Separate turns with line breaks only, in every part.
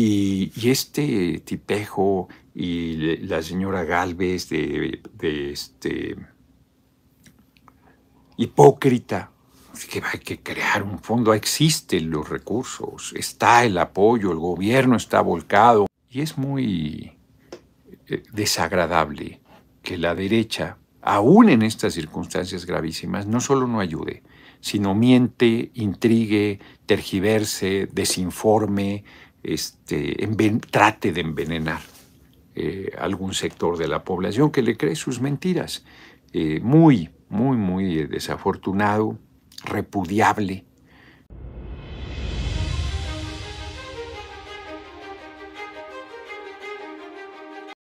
Y, este tipejo y la señora Galvez de, este hipócrita, que hay que crear un fondo, existen los recursos, está el apoyo, el gobierno está volcado. Y es muy eh, desagradable que la derecha, aún en estas circunstancias gravísimas, no solo no ayude, sino miente, intrigue, tergiverse, desinforme, este, trate de envenenar eh, algún sector de la población que le cree sus mentiras. Eh, muy, muy, muy eh, desafortunado, repudiable,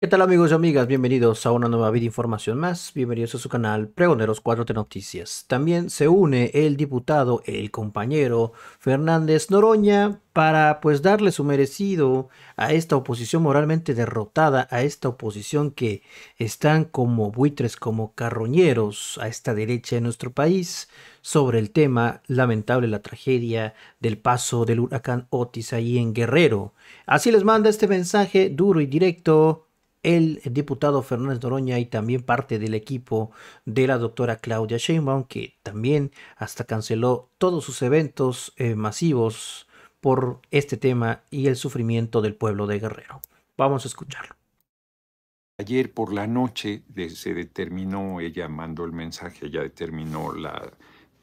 ¿Qué tal amigos y amigas? Bienvenidos a una nueva vida información más. Bienvenidos a su canal Pregoneros 4 de Noticias. También se une el diputado, el compañero Fernández Noroña para pues darle su merecido a esta oposición moralmente derrotada, a esta oposición que están como buitres, como carroñeros a esta derecha de nuestro país sobre el tema lamentable, la tragedia del paso del huracán Otis ahí en Guerrero. Así les manda este mensaje duro y directo el diputado Fernández Doroña y también parte del equipo de la doctora Claudia Sheinbaum, que también hasta canceló todos sus eventos eh, masivos por este tema y el sufrimiento del pueblo de Guerrero. Vamos a escucharlo.
Ayer por la noche se determinó, ella mandó el mensaje, ella determinó la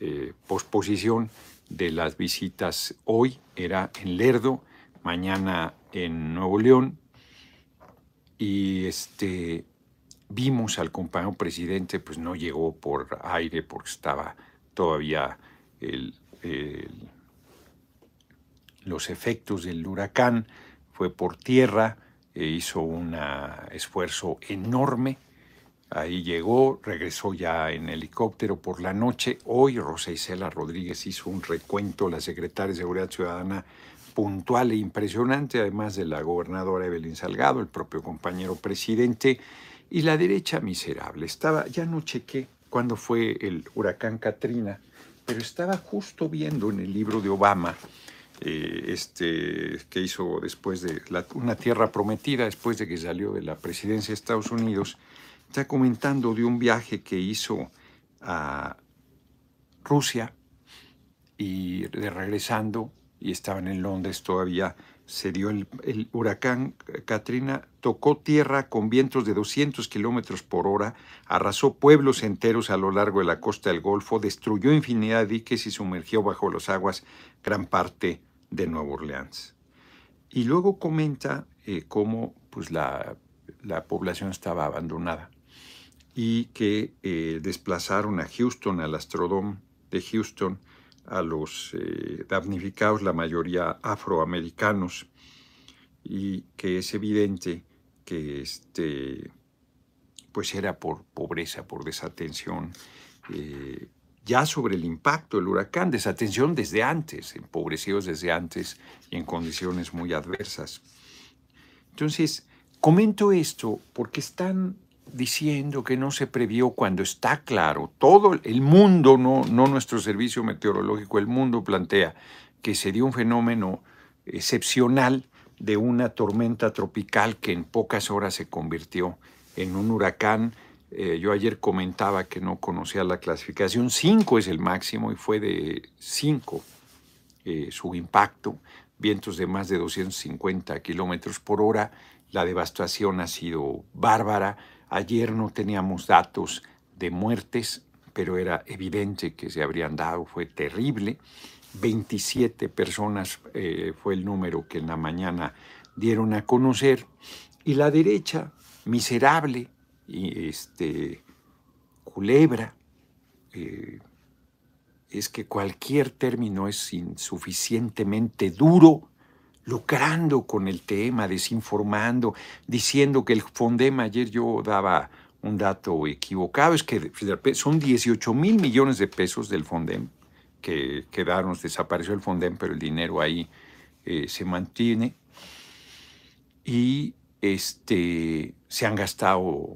eh, posposición de las visitas. Hoy era en Lerdo, mañana en Nuevo León, y este, vimos al compañero presidente, pues no llegó por aire porque estaba todavía los efectos del huracán, fue por tierra, e hizo un ah, esfuerzo enorme Ahí llegó, regresó ya en helicóptero por la noche. Hoy Rosa Isela Rodríguez hizo un recuento, la secretaria de Seguridad Ciudadana, puntual e impresionante, además de la gobernadora Evelyn Salgado, el propio compañero presidente, y la derecha miserable. Estaba, ya no chequé cuándo fue el huracán Katrina, pero estaba justo viendo en el libro de Obama, eh, este, que hizo después de Una Tierra Prometida, después de que salió de la presidencia de Estados Unidos, está comentando de un viaje que hizo a Rusia y regresando y estaban en Londres todavía se dio el, huracán eh, Katrina, tocó tierra con vientos de 200 kilómetros por hora, arrasó pueblos enteros a lo largo de la costa del Golfo, destruyó infinidad de diques y sumergió bajo las aguas gran parte de Nueva Orleans. Y luego comenta eh, cómo pues, la población estaba abandonada y que eh, desplazaron a Houston, al Astrodome de Houston, a los eh, damnificados, la mayoría afroamericanos, y que es evidente que este, pues era por pobreza, por desatención, eh, ya sobre el impacto del huracán, desatención desde antes, empobrecidos desde antes y en condiciones muy adversas. Entonces, comento esto porque están diciendo que no se previó cuando está claro, todo el mundo, no, no nuestro servicio meteorológico, el mundo plantea que se dio un fenómeno excepcional de una tormenta tropical que en pocas horas se convirtió en un huracán. Eh, yo ayer comentaba que no conocía la clasificación, 5 es el máximo y fue de 5 eh, su impacto, vientos de más de 250 kilómetros por hora, la devastación ha sido bárbara, Ayer no teníamos datos de muertes, pero era evidente que se habrían dado, fue terrible. 27 personas eh, fue el número que en la mañana dieron a conocer. Y la derecha, miserable, y este, culebra, eh, es que cualquier término es insuficientemente duro lucrando con el tema, desinformando, diciendo que el Fondem, ayer yo daba un dato equivocado, es que son 18 mil millones de pesos del Fondem que quedaron, desapareció el Fondem, pero el dinero ahí eh, se mantiene. Y este, se han gastado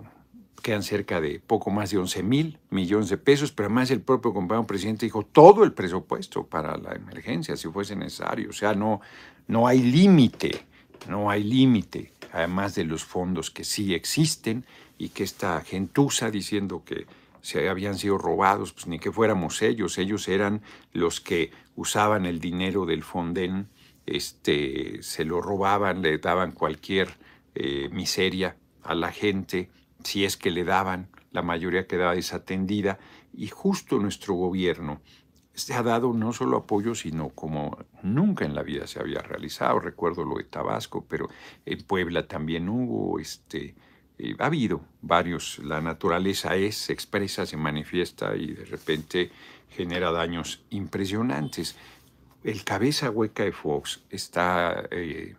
quedan cerca de poco más de 11 mil millones de pesos, pero además el propio compañero presidente dijo todo el presupuesto para la emergencia, si fuese necesario. O sea, no, no hay límite, no hay límite, además de los fondos que sí existen y que esta gentuza diciendo que se habían sido robados, pues ni que fuéramos ellos, ellos eran los que usaban el dinero del Fonden, este, se lo robaban, le daban cualquier eh, miseria a la gente si es que le daban, la mayoría quedaba desatendida y justo nuestro gobierno se ha dado no solo apoyo, sino como nunca en la vida se había realizado. Recuerdo lo de Tabasco, pero en Puebla también hubo, este, eh, ha habido varios. La naturaleza es, se expresa, se manifiesta y de repente genera daños impresionantes. El cabeza hueca de Fox está eh,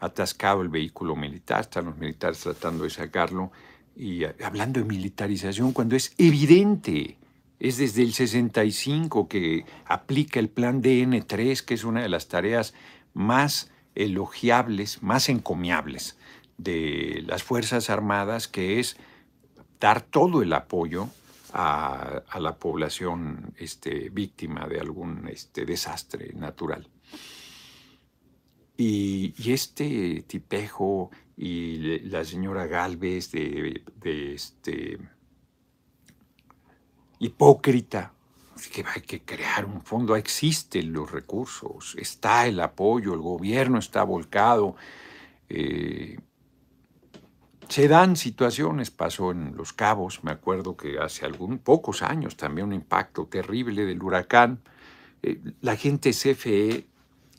atascado el vehículo militar, están los militares tratando de sacarlo y hablando de militarización cuando es evidente. Es desde el 65 que aplica el plan DN3, que es una de las tareas más elogiables, más encomiables de las Fuerzas Armadas, que es dar todo el apoyo a, la población este, víctima de algún este, desastre natural. Y, este tipejo y la señora Galvez de, este hipócrita que hay que crear un fondo, existen los recursos, está el apoyo, el gobierno está volcado. Eh, se dan situaciones, pasó en Los Cabos, me acuerdo que hace algún, pocos años también un impacto terrible del huracán. Eh, la gente CFE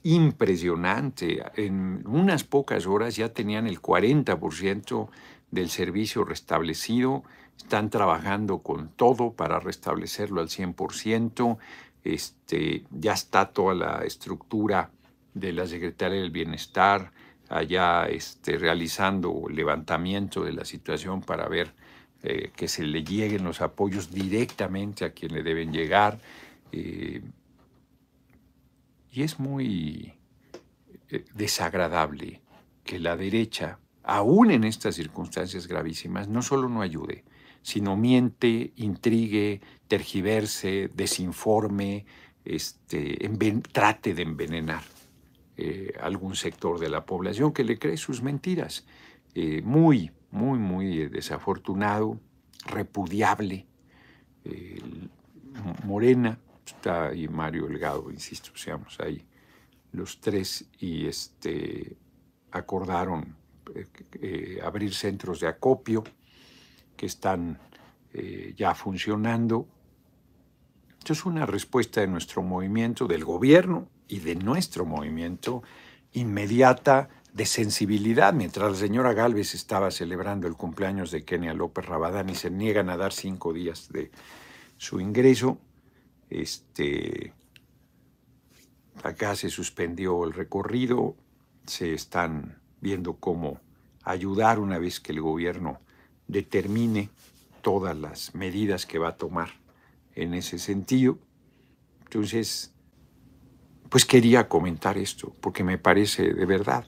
impresionante. En unas pocas horas ya tenían el 40% del servicio restablecido, están trabajando con todo para restablecerlo al 100%, este, ya está toda la estructura de la Secretaría del Bienestar allá este, realizando levantamiento de la situación para ver eh, que se le lleguen los apoyos directamente a quien le deben llegar. Eh, y es muy eh, desagradable que la derecha, aún en estas circunstancias gravísimas, no solo no ayude, sino miente, intrigue, tergiverse, desinforme, este, trate de envenenar eh, algún sector de la población que le cree sus mentiras. Eh, muy, muy, muy desafortunado, repudiable. morena y Mario Delgado, insisto, seamos ahí los tres y este, acordaron eh, eh, abrir centros de acopio que están eh, ya funcionando. Esto es una respuesta de nuestro movimiento, del gobierno y de nuestro movimiento inmediata de sensibilidad. Mientras la señora Galvez estaba celebrando el cumpleaños de Kenia López Rabadán y se niegan a dar cinco días de su ingreso, este, acá se suspendió el recorrido, se están viendo cómo ayudar una vez que el gobierno determine todas las medidas que va a tomar en ese sentido. Entonces, pues quería comentar esto, porque me parece de verdad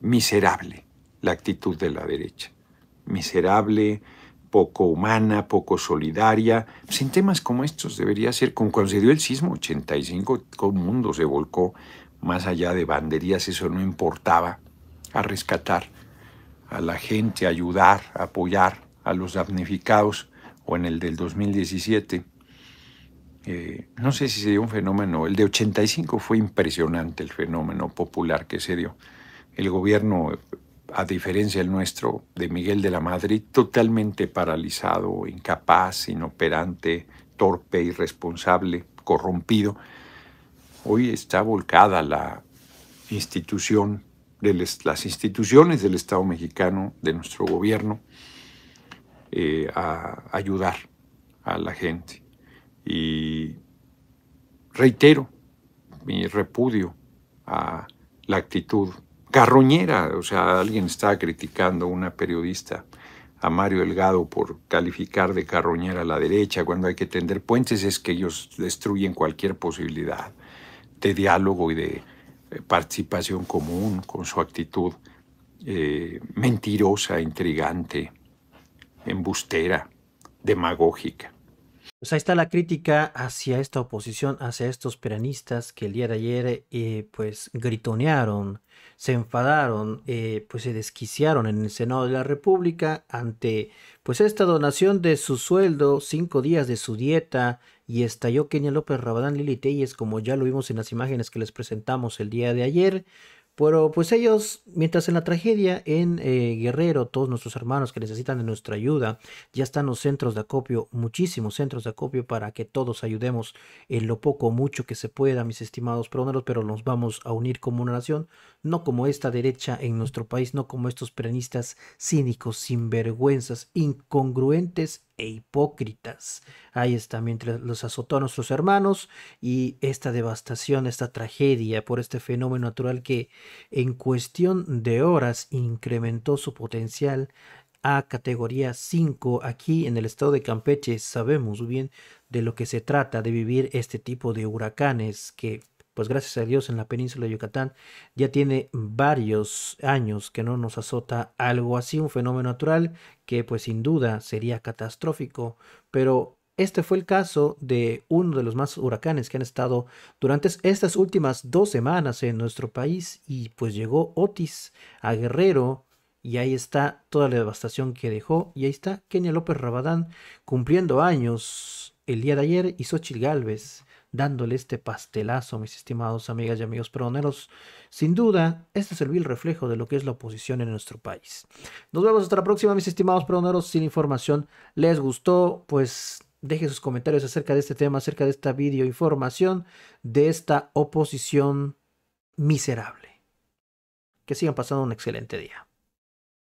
miserable la actitud de la derecha. Miserable, poco humana, poco solidaria. sin pues, en temas como estos debería ser, como cuando se dio el sismo 85, todo el mundo se volcó más allá de banderías, eso no importaba, a rescatar a la gente, ayudar, a apoyar a los damnificados, o en el del 2017. Eh, no sé si se dio un fenómeno, el de 85 fue impresionante el fenómeno popular que se dio. El gobierno a diferencia del nuestro, de Miguel de la Madrid, totalmente paralizado, incapaz, inoperante, torpe, irresponsable, corrompido. Hoy está volcada la institución, de las instituciones del Estado mexicano, de nuestro gobierno, eh, a ayudar a la gente. Y reitero mi repudio a la actitud carroñera, o sea, alguien está criticando a una periodista a Mario Delgado por calificar de carroñera a la derecha cuando hay que tender puentes, es que ellos destruyen cualquier posibilidad de diálogo y de eh, participación común con su actitud eh, mentirosa, intrigante, embustera, demagógica.
Pues ahí está la crítica hacia esta oposición, hacia estos peranistas que el día de ayer eh, pues gritonearon, se enfadaron, eh, pues se desquiciaron en el Senado de la República ante pues esta donación de su sueldo, cinco días de su dieta y estalló Kenia López Rabadán Lili como ya lo vimos en las imágenes que les presentamos el día de ayer pero pues ellos, mientras en la tragedia en eh, Guerrero, todos nuestros hermanos que necesitan de nuestra ayuda, ya están los centros de acopio, muchísimos centros de acopio para que todos ayudemos en lo poco o mucho que se pueda, mis estimados peroneros, pero nos vamos a unir como una nación, no como esta derecha en nuestro país, no como estos peronistas cínicos, sinvergüenzas, incongruentes e hipócritas. Ahí está, mientras los azotó sus nuestros hermanos y esta devastación, esta tragedia por este fenómeno natural que en cuestión de horas incrementó su potencial a categoría 5 aquí en el estado de Campeche sabemos bien de lo que se trata de vivir este tipo de huracanes que pues gracias a Dios en la península de Yucatán ya tiene varios años que no nos azota algo así, un fenómeno natural que pues sin duda sería catastrófico, pero este fue el caso de uno de los más huracanes que han estado durante estas últimas dos semanas en nuestro país y pues llegó Otis a Guerrero y ahí está toda la devastación que dejó y ahí está Kenia López Rabadán cumpliendo años el día de ayer y Xochitl Galvez dándole este pastelazo, mis estimados amigas y amigos peroneros. Sin duda, este es el vil reflejo de lo que es la oposición en nuestro país. Nos vemos hasta la próxima, mis estimados peroneros. Sin información les gustó, pues dejen sus comentarios acerca de este tema, acerca de esta información de esta oposición miserable. Que sigan pasando un excelente día.